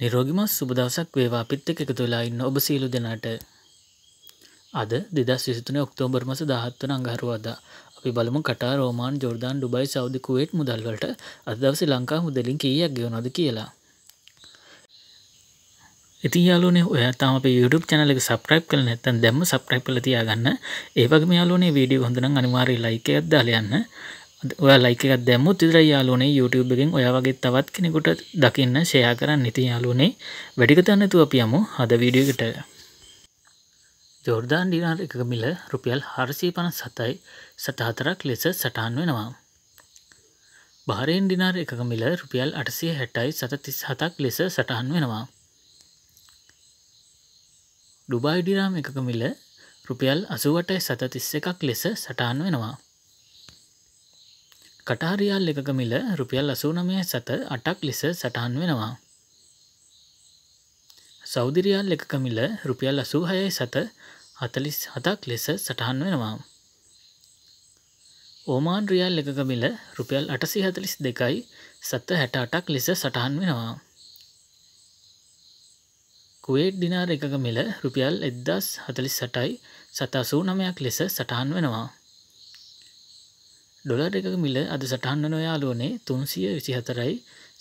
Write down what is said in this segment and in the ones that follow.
නිරෝගිමත් සුබදවසක් වේවා පිත් එක එකතු වෙලා ඉන්න ඔබ සීලු දෙනාට අද දෙදස් විසිතුන ඔක්තෝබර් මස දහත්වන අඟහරුවදා අපි බලමු කටා රෝමාන් ජෝර්දාන් ඩුබයි සෞධිකුවේට් මුදල්වලට අදවස ලංකා මුදලින් කීයක් ගෙවනොද කියලා ඉති යාලුනේ ඔයා තාම අපේ YouTube channel එක subscribe කරලා නැත්නම් දැම්ම subscribe කරලා තියාගන්න. ඒ වගේම යාලුනේ වීඩියෝ හොඳ නම් අනිවාර්යයෙන් like එකක් දාලා යන්න. ඔය ලයික එකක් දැම්මුත් විතර යාලුනේ YouTube එකෙන් ඔය වගේ තවත් කෙනෙකුට දකින්න ෂෙයා කරන්න ඉතින් යාලුනේ වැඩි කතා නැතුව අපි යමු අද වීඩියෝ එකට ජෝර්දාන් ඩිනාර් එකක මිල රුපියල් 457යි 74ක් ලෙස සටහන් වෙනවා බහරේන් ඩිනාර් එකක මිල රුපියල් 860යි 737ක් ලෙස සටහන් වෙනවා ඩුබායි ඩිනාම් එකක මිල රුපියල් 88යි 731ක් ලෙස සටහන් වෙනවා කටාරියාල් එකක මිල රුපියල් අසූනමය සත අටක් ලෙස සටහන් වෙනවා. සෞදිරියල් එකක මිල රුපියල් අසූහයයි සත හතලිස් හතක් ලෙස සටහන් වෙනවා. ඕමාන් රියල් එකක මිල රුපියල් අටසි හතලිස් දෙකයි සත හැට අටක් ලෙස සටහන් වෙනවා. කුවේට් දිනාර එකක මිල රුපියල් එද්දස් හතලිස් සටයි සතසූ නමයක් ලෙස සටහන් වෙනවා. ඩොලර් එකක මිල අද සටහන්න නොයාලෝනේ තුන්සිය විසි හතරයි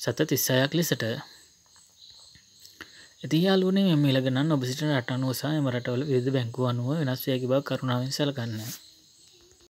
සත තිස්සයක් ලෙසට ඇතියාලුවනේ මෙම මිලගෙනන්න ඔබසිට අටනුවසා මරටවල විද බැංකුව අනුව වෙනස්වයකි බව කරුණාවෙන් සලකන්න